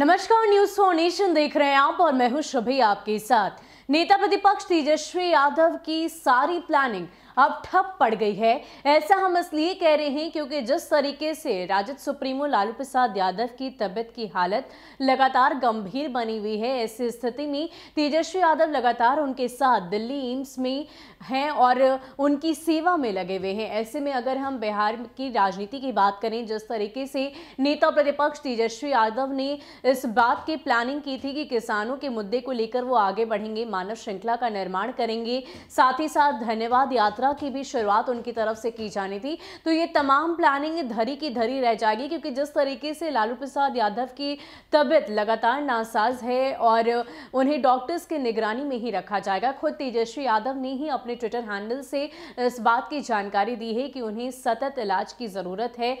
नमस्कार news for nation देख रहे हैं आप और मैं हूं शुभी आपके साथ नेता प्रतिपक्ष तेजस्वी यादव की सारी प्लानिंग अब ठप पड़ गई है ऐसा हम इसलिए कह रहे हैं क्योंकि जिस तरीके से राजद सुप्रीमो लालू प्रसाद यादव की तबीयत की हालत लगातार गंभीर बनी हुई है ऐसी स्थिति में तेजस्वी यादव लगातार उनके साथ दिल्ली एम्स में हैं और उनकी सेवा में लगे हुए हैं ऐसे में अगर हम बिहार की राजनीति की बात करें जिस तरीके से नेता प्रतिपक्ष तेजस्वी यादव ने इस बात की प्लानिंग की थी कि किसानों के मुद्दे को लेकर वो आगे बढ़ेंगे मानव श्रृंखला का निर्माण करेंगे साथ ही साथ धन्यवाद यात्रा यात्रा की भी शुरुआत उनकी तरफ से की जानी थी तो ये तमाम प्लानिंग धरी की धरी रह जाएगी क्योंकि जिस तरीके से लालू प्रसाद यादव की तबीयत लगातार नासाज है और उन्हें डॉक्टर्स की निगरानी में ही रखा जाएगा खुद तेजस्वी यादव ने ही अपने ट्विटर हैंडल से इस बात की जानकारी दी है कि उन्हें सतत इलाज की ज़रूरत है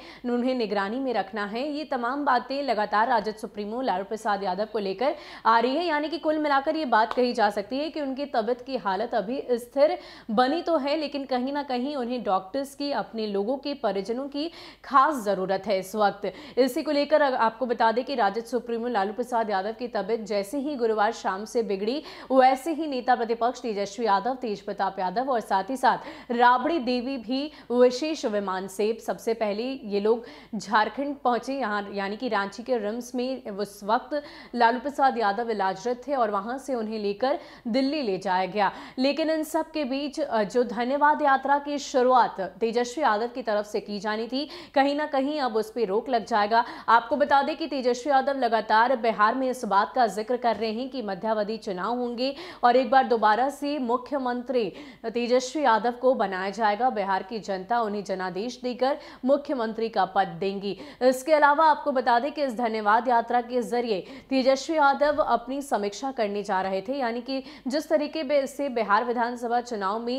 उन्हें निगरानी में रखना है ये तमाम बातें लगातार राजद सुप्रीमो लालू प्रसाद यादव को लेकर आ रही है यानी कि कुल मिलाकर ये बात कही जा सकती है कि उनकी तबीयत की हालत अभी स्थिर बनी तो है लेकिन लेकिन कहीं ना कहीं उन्हें डॉक्टर्स की अपने लोगों के परिजनों की खास ज़रूरत है इस वक्त इसी को लेकर आपको बता दें कि राजद सुप्रीमो लालू प्रसाद यादव की तबीयत जैसे ही गुरुवार शाम से बिगड़ी वैसे ही नेता प्रतिपक्ष तेजस्वी यादव तेज प्रताप यादव और साथ ही साथ राबड़ी देवी भी विशेष विमान से सबसे पहले ये लोग झारखंड पहुंचे यहाँ यानी कि रांची के रिम्स में उस वक्त लालू प्रसाद यादव इलाजरत थे और वहां से उन्हें लेकर दिल्ली ले जाया गया लेकिन इन सब के बीच जो धन्यवाद धन्यवाद यात्रा की शुरुआत तेजस्वी यादव की तरफ से की जानी थी कहीं ना कहीं अब उस पर रोक लग जाएगा आपको बता दें कि तेजस्वी यादव लगातार बिहार में इस बात का जिक्र कर रहे हैं कि मध्यावधि चुनाव होंगे और एक बार दोबारा से मुख्यमंत्री तेजस्वी यादव को बनाया जाएगा बिहार की जनता उन्हें जनादेश देकर मुख्यमंत्री का पद देंगी इसके अलावा आपको बता दें कि इस धन्यवाद यात्रा के जरिए तेजस्वी यादव अपनी समीक्षा करने जा रहे थे यानी कि जिस तरीके से बिहार विधानसभा चुनाव में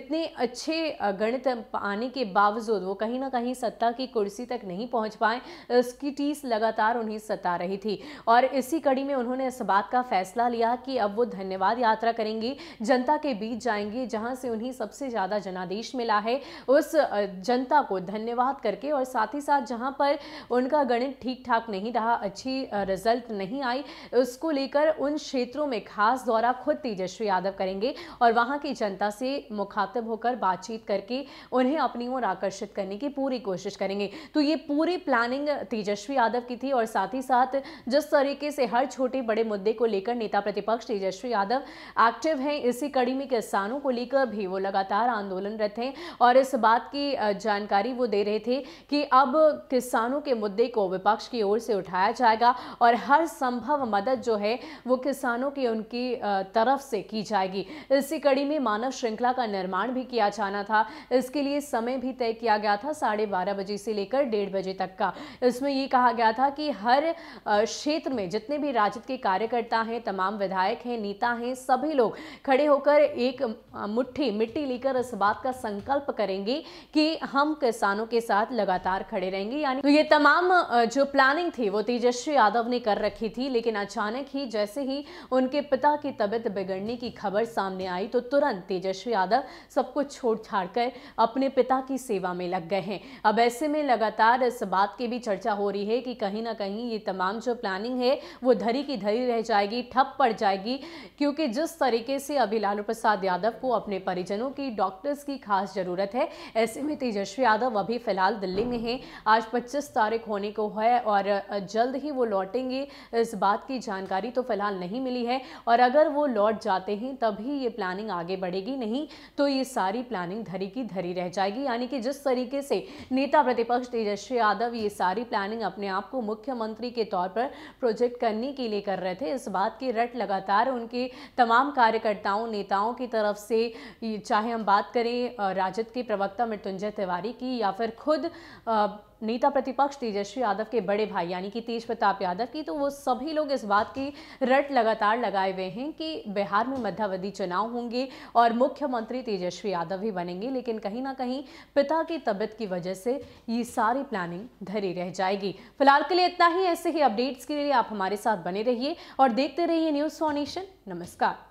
इतने अच्छे गणित आने के बावजूद वो कहीं ना कहीं सत्ता की कुर्सी तक नहीं पहुंच पाए उसकी टीस लगातार उन्हें सता रही थी और इसी कड़ी में उन्होंने इस बात का फैसला लिया कि अब वो धन्यवाद यात्रा करेंगी जनता के बीच जाएंगी जहां से उन्हें सबसे ज़्यादा जनादेश मिला है उस जनता को धन्यवाद करके और साथ ही साथ जहाँ पर उनका गणित ठीक ठाक नहीं रहा अच्छी रिजल्ट नहीं आई उसको लेकर उन क्षेत्रों में खास दौरा खुद तेजस्वी यादव करेंगे और वहाँ की जनता से मुखातिब होकर होकर बातचीत करके उन्हें अपनी ओर आकर्षित करने की पूरी कोशिश करेंगे तो ये पूरी प्लानिंग तेजस्वी यादव की थी और साथ ही साथ जिस तरीके से हर छोटे बड़े मुद्दे को लेकर नेता प्रतिपक्ष तेजस्वी यादव एक्टिव हैं इसी कड़ी में किसानों को लेकर भी वो लगातार आंदोलनरत हैं और इस बात की जानकारी वो दे रहे थे कि अब किसानों के मुद्दे को विपक्ष की ओर से उठाया जाएगा और हर संभव मदद जो है वो किसानों की उनकी तरफ से की जाएगी इसी कड़ी में मानव श्रृंखला का निर्माण भी किया जाना था इसके लिए समय भी तय किया गया था साढ़े बारह बजे से लेकर डेढ़ बजे तक का इसमें ये कहा गया था कि हर क्षेत्र में जितने भी राजद के कार्यकर्ता हैं तमाम विधायक हैं नेता हैं सभी लोग खड़े होकर एक मुट्ठी मिट्टी लेकर इस बात का संकल्प करेंगे कि हम किसानों के साथ लगातार खड़े रहेंगे यानी तो ये तमाम जो प्लानिंग थी वो तेजस्वी यादव ने कर रखी थी लेकिन अचानक ही जैसे ही उनके पिता की तबीयत बिगड़ने की खबर सामने आई तो तुरंत तेजस्वी यादव सबको को छोड़ छाड़ कर अपने पिता की सेवा में लग गए हैं अब ऐसे में लगातार इस बात की भी चर्चा हो रही है कि कहीं ना कहीं ये तमाम जो प्लानिंग है वो धरी की धरी रह जाएगी ठप पड़ जाएगी क्योंकि जिस तरीके से अभी लालू प्रसाद यादव को अपने परिजनों की डॉक्टर्स की खास ज़रूरत है ऐसे में तेजस्वी यादव अभी फ़िलहाल दिल्ली में हैं आज पच्चीस तारीख होने को है और जल्द ही वो लौटेंगे इस बात की जानकारी तो फ़िलहाल नहीं मिली है और अगर वो लौट जाते हैं तभी ये प्लानिंग आगे बढ़ेगी नहीं तो ये सारी सारी प्लानिंग धरी की धरी रह जाएगी यानी कि जिस तरीके से नेता प्रतिपक्ष तेजस्वी यादव ये सारी प्लानिंग अपने आप को मुख्यमंत्री के तौर पर प्रोजेक्ट करने के लिए कर रहे थे इस बात की रट लगातार उनके तमाम कार्यकर्ताओं नेताओं की तरफ से चाहे हम बात करें राजद के प्रवक्ता मृत्युंजय तिवारी की या फिर खुद नेता प्रतिपक्ष तेजस्वी यादव के बड़े भाई यानी कि तेज प्रताप यादव की तो वो सभी लोग इस बात की रट लगातार लगाए हुए हैं कि बिहार में मध्यावधि चुनाव होंगे और मुख्यमंत्री तेजस्वी यादव ही बनेंगे लेकिन कहीं ना कहीं पिता की तबीयत की वजह से ये सारी प्लानिंग धरी रह जाएगी फिलहाल के लिए इतना ही ऐसे ही अपडेट्स के लिए आप हमारे साथ बने रहिए और देखते रहिए न्यूज़ फॉर नेशन नमस्कार